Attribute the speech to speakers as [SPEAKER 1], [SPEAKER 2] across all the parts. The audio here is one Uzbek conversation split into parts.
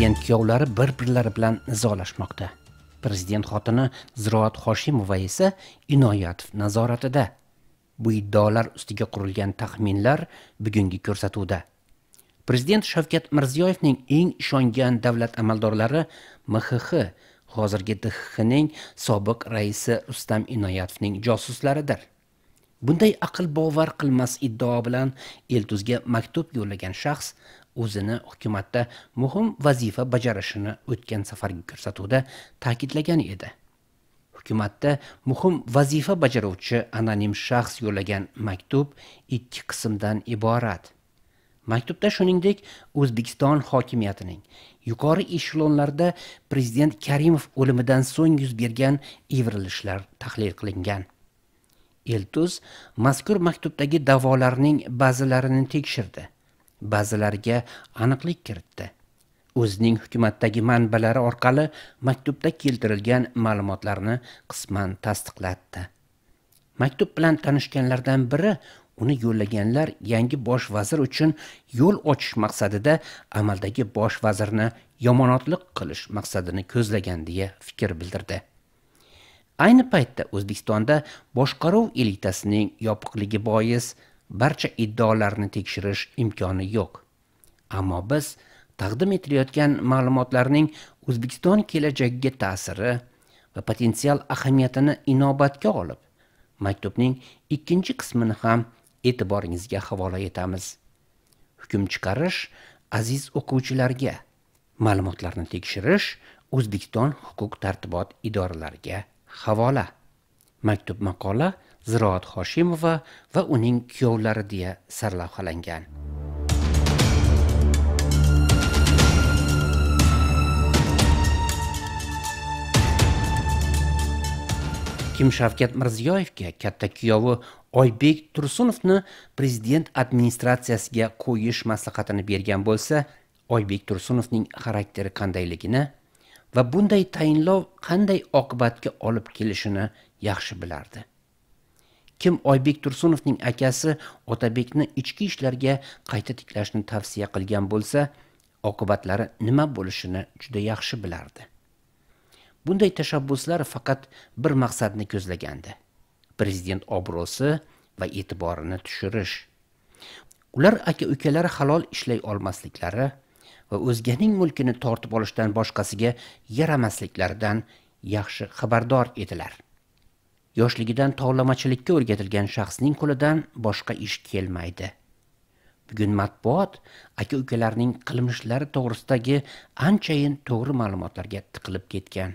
[SPEAKER 1] prezident kuyovlari bir birlari bilan nizolashmoqda prezident xotini ziroat hoshimova esa inoyatov nazoratida bu iddaolar ustiga qurilgan taxminlar bugungi ko'rsatuvda prezident shavkat mirziyoyevning eng ishongan davlat amaldorlari mxx hozirgi dxxning sobiq raisi rustam inoyatovning josuslaridir bunday aql bovar qilmas iddao bilan eltuzga maktub yo'llagan shaxs o'zini hukumatda muhim vazifa bajarishini o'tgan safargi ko'rsatuvda ta'kidlagan edi hukumatda muhim vazifa bajaruvchi anonim shaxs yo'llagan maktub ikki qismdan iborat maktubda shuningdek o'zbekiston hokimiyatining yuqori eshelonlarda prezident karimov o'limidan so'ng yuz bergan evrilishlar tahlil qilingan eltuz mazkur maktubdagi da'volarning ba'zilarini tekshirdi ba'zilariga aniqlik kiritdi o'zining hukumatdagi manbalari orqali maktubda keltirilgan ma'lumotlarni qisman tasdiqlatdi maktub bilan tanishganlardan biri uni yo'llaganlar yangi bosh vazir uchun yo'l ochish maqsadida amaldagi bosh vazirni yomonotliq qilish maqsadini ko'zlagan deya fikr bildirdi ayni paytda o'zbekistonda boshqaruv elitasining yopiqligi bois barcha iddaolarni tekshirish imkoni yo'q ammo biz taqdim etilayotgan ma'lumotlarning o'zbekiston kelajagiga ta'siri va potensial ahamiyatini inobatga olib maktubning ikkinchi qismini ham e'tiboringizga havola etamiz hukm chiqarish aziz o'quvchilarga ma'lumotlarni tekshirish o'zbekiston huquq tartibot idoralariga havola maktub maqola ziroat hoshimova va uning kuyovlari deya sarlavhalangan kim shavkat mirziyoyevga katta kuyovi oybek tursunovni prezident administratsiyasiga qo'yish maslahatini bergan bo'lsa oybek tursunovning xarakteri qandayligini va bunday tayinlov qanday oqibatga olib kelishini yaxshi bilardi kim oybek tursunovning akasi otabekni ichki ishlarga qayta tiklashni tavsiya qilgan bo'lsa oqibatlari nima bo'lishini juda yaxshi bilardi bunday tashabbuslar faqat bir maqsadni ko'zlagandi prezident obro'si va e'tiborini tushirish ular aka ukalari halol ishlay olmasliklari va o'zganing mulkini tortib olishdan boshqasiga yaramasliklaridan yaxshi xabardor edilar yoshligidan tovlamachilikka o'rgatilgan shaxsning qo'lidan boshqa ish kelmaydi bugun matbuot aka ukalarning qilmishlari to'g'risidagi anchayin to'g'ri ma'lumotlarga tiqilib ketgan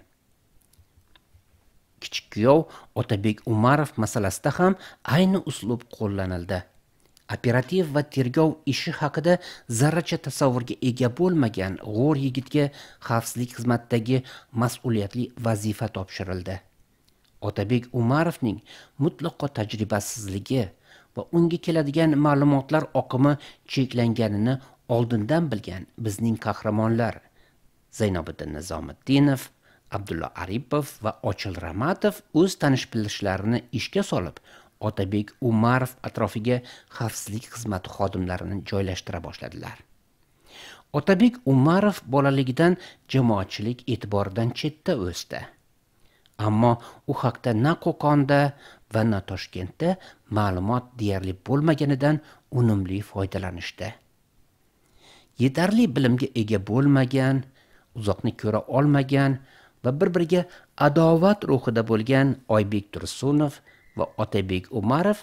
[SPEAKER 1] kichik kuyov otabek umarov masalasida ham ayni uslub qo'llanildi operativ va tergov ishi haqida zarracha tasavvurga ega bo'lmagan g'o'r yigitga xavfsizlik xizmatidagi mas'uliyatli vazifa topshirildi otabek umarovning mutlaqo tajribasizligi va unga keladigan ma'lumotlar oqimi cheklanganini oldindan bilgan bizning qahramonlar zaynobiddin nizomiddinov abdulla aripov va ochil ramatov o'z tanish bilishlarini ishga solib otabek umarov atrofiga xavfsizlik xizmati xodimlarini joylashtira boshladilar otabek umarov bolaligidan jamoatchilik e'tiboridan chetda o'sdi ammo u haqda na qo'qonda va na toshkentda ma'lumot deyarli bo'lmaganidan unumli foydalanishdi yetarli bilimga ega bo'lmagan uzoqni ko'ra olmagan va bir biriga adovat ruhida bo'lgan oybek tursunov va otabek umarov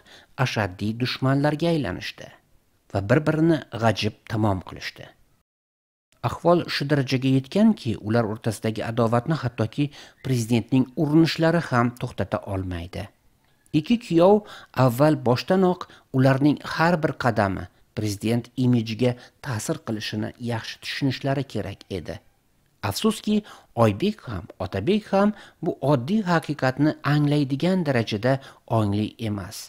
[SPEAKER 1] ashaddiy dushmanlarga aylanishdi va bir birini g'ajib tamom qilishdi ahvol shu darajaga yetganki ular o'rtasidagi adovatni hattoki prezidentning urinishlari ham to'xtata olmaydi ikki kuyov avval boshdanoq ularning har bir qadami prezident imijiga ta'sir qilishini yaxshi tushunishlari kerak edi afsuski oybek ham otabek ham bu oddiy haqiqatni anglaydigan darajada ongli emas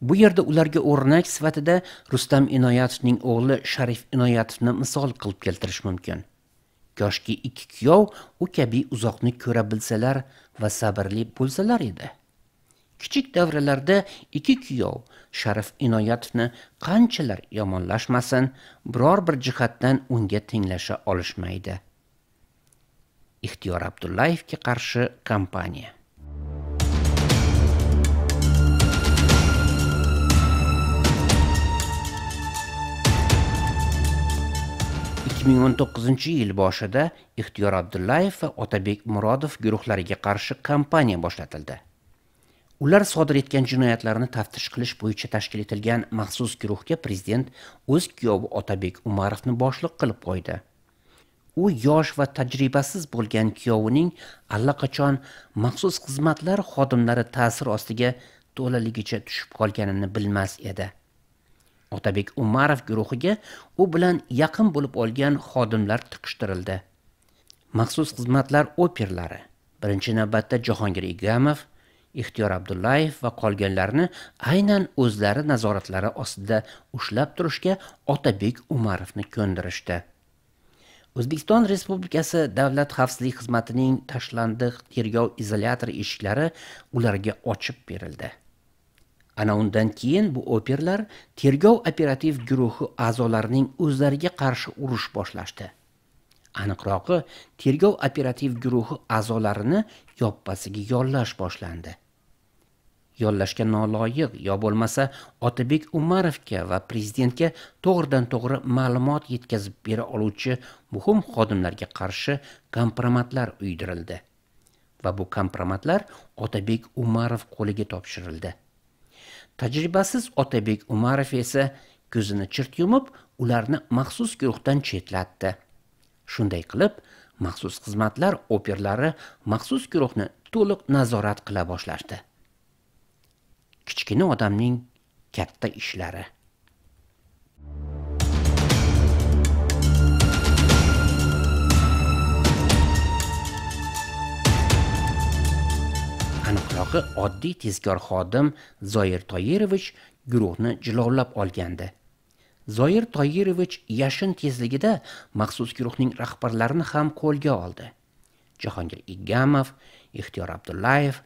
[SPEAKER 1] bu yerda ularga o'rnak sifatida rustam inoyatovning o'g'li sharif inoyatovni misol qilib keltirish mumkin koshki ikki kuyov u kabi uzoqni ko'ra bilsalar va sabrli bo'lsalar edi kichik davralarda ikki kuyov sharif inoyatovni qanchalar yomonlashmasin biror bir jihatdan unga tenglasha olishmaydi ixtiyor abdullayevga qarshi kampaniya 2019 yil boshida ixtiyor abdullayev va otabek murodov guruhlariga qarshi kampaniya boshlatildi ular sodir etgan jinoyatlarni taftish qilish bo'yicha tashkil etilgan maxsus guruhga prezident o'z kuyovi otabek umarovni boshliq qilib qo'ydi u yosh va tajribasiz bo'lgan kuyovining allaqachon maxsus xizmatlar xodimlari ta'sir ostiga to'laligicha tushib qolganini bilmas edi otabek umarov guruhiga u bilan yaqin bo'lib olgan xodimlar tiqishtirildi maxsus xizmatlar operlari birinchi navbatda jahongir igamov ixtiyor abdullayev va qolganlarni aynan o'zlari nazoratlari ostida ushlab turishga otabek umarovni ko'ndirishdi o'zbekiston respublikasi davlat xavfsizlik xizmatining tashlandiq tergov izolyatori eshiklari ularga ochib berildi ana undan keyin bu operlar tergov operativ guruhi a'zolarining o'zlariga qarshi urush boshlashdi aniqrog'i tergov operativ guruhi a'zolarini yoppasiga yollash boshlandi yollashga noloyiq yo bo'lmasa otabek umarovga va prezidentga to'g'ridan to'g'ri ma'lumot yetkazib bera oluvchi muhim xodimlarga qarshi kompromatlar uydirildi va bu kompromatlar otabek umarov qo'liga topshirildi tajribasiz otabek umarov esa ko'zini chirt yumib ularni maxsus guruhdan chetlatdi shunday qilib maxsus xizmatlar operlari maxsus guruhni to'liq nazorat qila boshlashdi kichkina odamning katta ishlari guruhi oddiy tezkor xodim zoir toyirovich guruhni jilovlab olgandi zoir toyirovich yashin tezligida maxsus guruhning rahbarlarini ham qo'lga oldi jahongir igamov ixtiyor abdullayev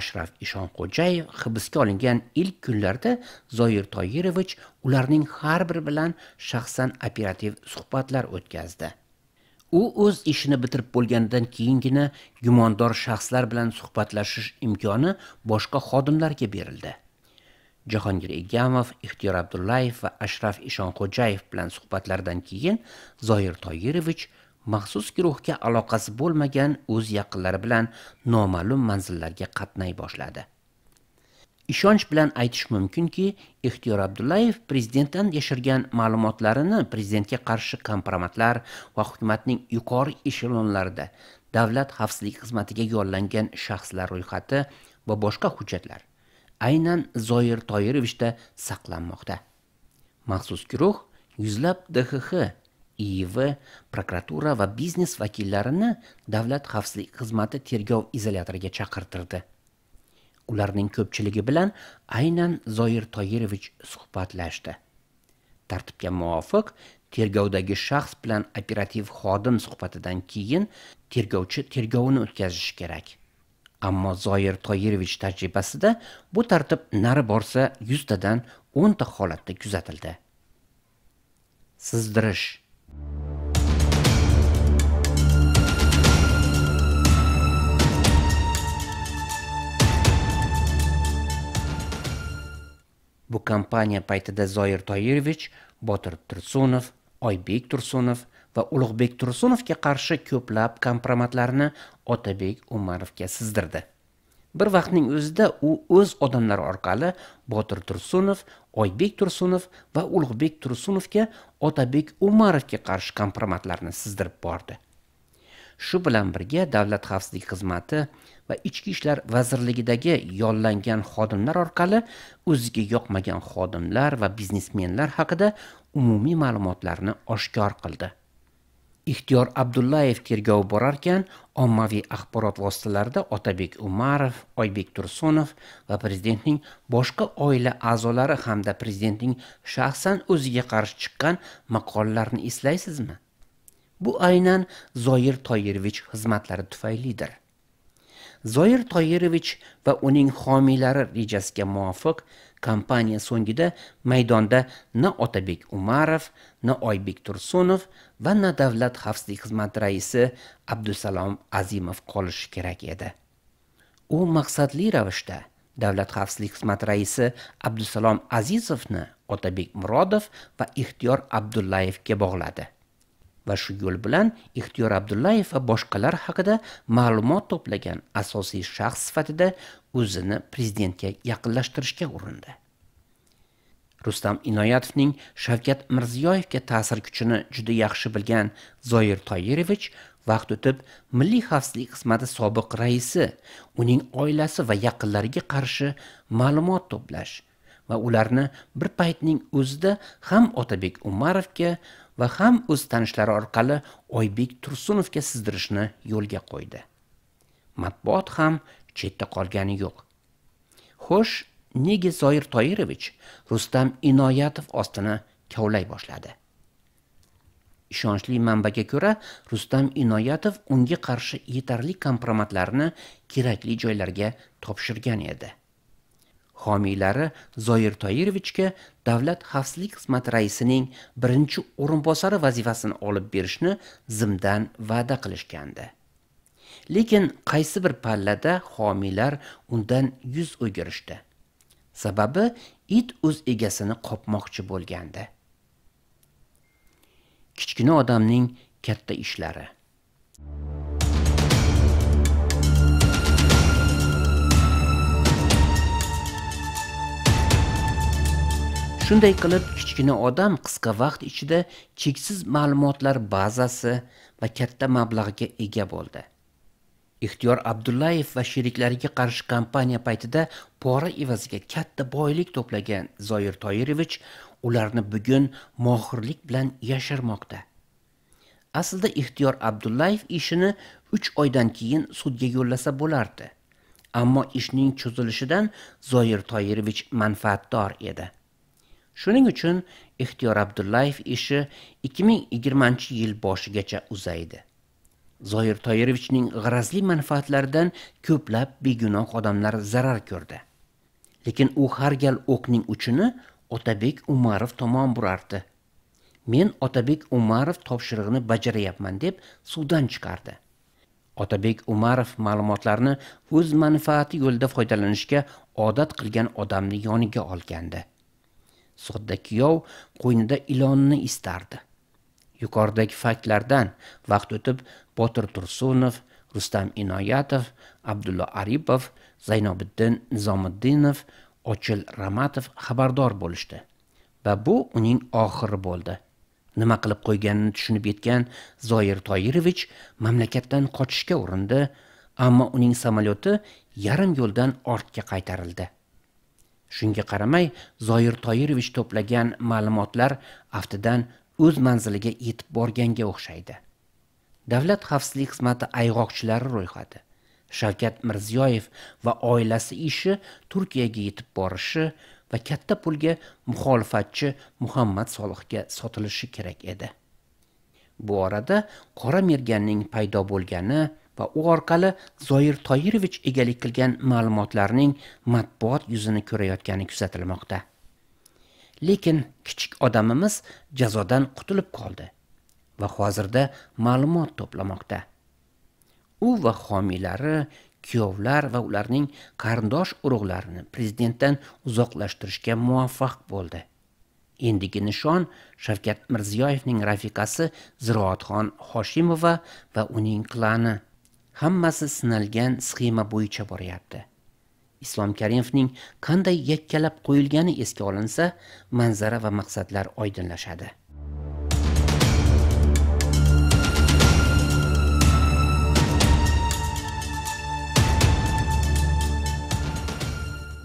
[SPEAKER 1] ashraf ishonxo'jayev hibsga olingan ilk kunlarda zoir toyirovich ularning har biri bilan shaxsan operativ suhbatlar o'tkazdi u o'z ishini bitirib bo'lganidan keyingina gumondor shaxslar bilan suhbatlashish imkoni boshqa xodimlarga berildi jahongir egamov ixtiyor abdullayev va ashraf ishonxo'jayev bilan suhbatlardan keyin zoir toirovich maxsus guruhga aloqasi bo'lmagan o'z yaqinlari bilan noma'lum manzillarga qatnay boshladi ishonch bilan aytish mumkinki ixtiyor abdullayev prezidentdan yashirgan ma'lumotlarini prezidentga qarshi kompromatlar va hukumatning yuqori eshelonlarida davlat xavfsizlik xizmatiga yo'llangan shaxslar ro'yxati va boshqa hujjatlar aynan zoir toyirovichda saqlanmoqda maxsus guruh yuzlab dxx iiv prokuratura va biznes vakillarini davlat xavfsizlik xizmati tergov izolyatoriga chaqirtirdi ularning ko'pchiligi bilan aynan zoir toyirovich suhbatlashdi tartibga muvofiq tergovdagi shaxs bilan operativ xodim suhbatidan keyin tergovchi tergovni o'tkazishi kerak ammo zoir toyirovich tajribasida bu tartib nari borsa yuztadan o'nta holatda kuzatildi sizdirish bu kompaniya paytida zoir Toyirovich, botir tursunov oybek tursunov va ulug'bek tursunovga qarshi ko'plab kompromatlarni otabek umarovga sizdirdi bir vaqtning o'zida u o'z odamlari orqali botir tursunov oybek tursunov va ulug'bek tursunovga otabek umarovga qarshi kompromatlarni sizdirib bordi shu bilan birga davlat xavfsizlik xizmati va ichki ishlar vazirligidagi yollangan xodimlar orqali o'ziga yoqmagan xodimlar va biznesmenlar haqida umumiy ma'lumotlarni oshkor qildi ixtiyor abdullayev borar borarkan ommaviy axborot vositalarida otabek umarov oybek tursunov va prezidentning boshqa oila a'zolari hamda prezidentning shaxsan o'ziga qarshi chiqqan maqollarni eslaysizmi Bu aynan Zoir toyerovich xizmatlari tufaylidir. Zoir toyerovich va uning homiylari rejasiga muvofiq kompaniya so'ngida maydonda na Otabek Umarov, na Oybek Tursunov va na Davlat xavfsizlik xizmati raisi Abdusalom Azimov qolishi kerak edi. U maqsadli ravishda Davlat xavfsizlik xizmati raisi Abdusalom Azizovni Otabek Murodov va Ixtiyor Abdullayevga bog'ladi. va shu yo'l bilan ixtiyor abdullayev va boshqalar haqida ma'lumot to'plagan asosiy shaxs sifatida o'zini prezidentga yaqinlashtirishga urindi rustam inoyatovning shavkat mirziyoyevga ta'sir kuchini juda yaxshi bilgan zoir toyirevich vaqt o'tib milliy xavfsizlik xizmati sobiq raisi uning oilasi va yaqinlariga qarshi ma'lumot to'plash va ularni bir paytning o'zida ham otabek umarovga va ham o'z tanishlari orqali oybek tursunovga sizdirishni yo'lga qo'ydi matbuot ham chetda qolgani yo'q xo'sh nega zoir toirovich rustam inoyatov ostini kavlay boshladi ishonchli manbaga ko'ra rustam inoyatov unga qarshi yetarli kompromatlarni kerakli joylarga topshirgan edi homiylari zoir toirovichga davlat xavfsizlik xizmati raisining birinchi o'rinbosari vazifasini olib berishni zimdan va'da qilishgandi lekin qaysi bir pallada homiylar undan yuz o'girishdi sababi it o'z egasini qopmoqchi bo'lgandi kichkina odamning katta ishlari shunday qilib kichkina odam qisqa vaqt ichida cheksiz ma'lumotlar bazasi va katta mablag'ga ega bo'ldi ixtiyor abdullayev va sheriklariga qarshi kampaniya paytida pora evaziga katta boylik to'plagan zoir toirovich ularni bugun mohirlik bilan yashirmoqda aslida ixtiyor abdullayev ishini uch oydan keyin sudga yo'llasa bo'lardi ammo ishning cho'zilishidan zoir toirovich manfaatdor edi shuning uchun ixtiyor abdullayev ishi 2020 yil boshigacha uzaydi zoir Toyirovichning g'arazli manfaatlaridan ko'plab begunoh odamlar zarar ko'rdi lekin u har gal o'qning uchini otabek umarov tomon burardi men otabek umarov topshirig'ini bajaryapman deb suvdan chiqardi otabek umarov ma'lumotlarni o'z manfaati yo'lida foydalanishga odat qilgan odamni yoniga olgandi sodda kuyov qo'ynida ilonni istardi yuqoridagi faktlardan vaqt o'tib botir tursunov rustam inoyatov abdulla aripov zaynobiddin nizomiddinov ochil ramatov xabardor bo'lishdi va bu uning oxiri bo'ldi nima qilib qo'yganini tushunib yetgan zoir Toyirovich mamlakatdan qochishga urindi ammo uning samolyoti yarim yo'ldan ortga qaytarildi shunga qaramay zoir Toyirovich to'plagan ma'lumotlar aftidan o'z manziliga yetib borganga o'xshaydi davlat xavfsizlik xizmati ayg'oqchilari ro'yxati shavkat mirziyoyev va oilasi ishi turkiyaga yetib borishi va katta pulga muxolifatchi muhammad solihga sotilishi kerak edi bu orada qora merganning paydo bo'lgani va u orqali zoir toyirovich egalik qilgan ma'lumotlarning matbuot yuzini ko'rayotgani kuzatilmoqda lekin kichik odamimiz jazodan qutulib qoldi va hozirda ma'lumot to'plamoqda u va homiylari kuyovlar va ularning qarindosh urug'larini prezidentdan uzoqlashtirishga muvaffaq bo'ldi endigi nishon shavkat mirziyoyevning rafiqasi ziroatxon hoshimova va uning klani hammasi sinalgan sxema bo'yicha boryapti islom karimovning qanday yakkalab qo'yilgani esga olinsa manzara va maqsadlar oydinlashadi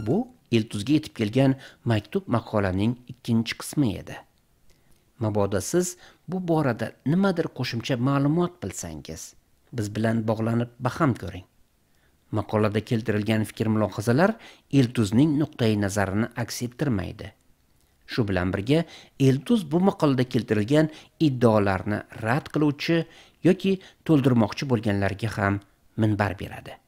[SPEAKER 1] bu iltuzga yetib kelgan maktub maqolaning ikkinchi qismi edi mabodo siz bu borada nimadir qo'shimcha ma'lumot bilsangiz biz bilan bog'lanib baham ko'ring maqolada keltirilgan fikr mulohazalar iltuzning nuqtai nazarini aks ettirmaydi shu bilan birga iltuz bu maqolada keltirilgan iddaolarni rad qiluvchi yoki to'ldirmoqchi bo'lganlarga ham minbar beradi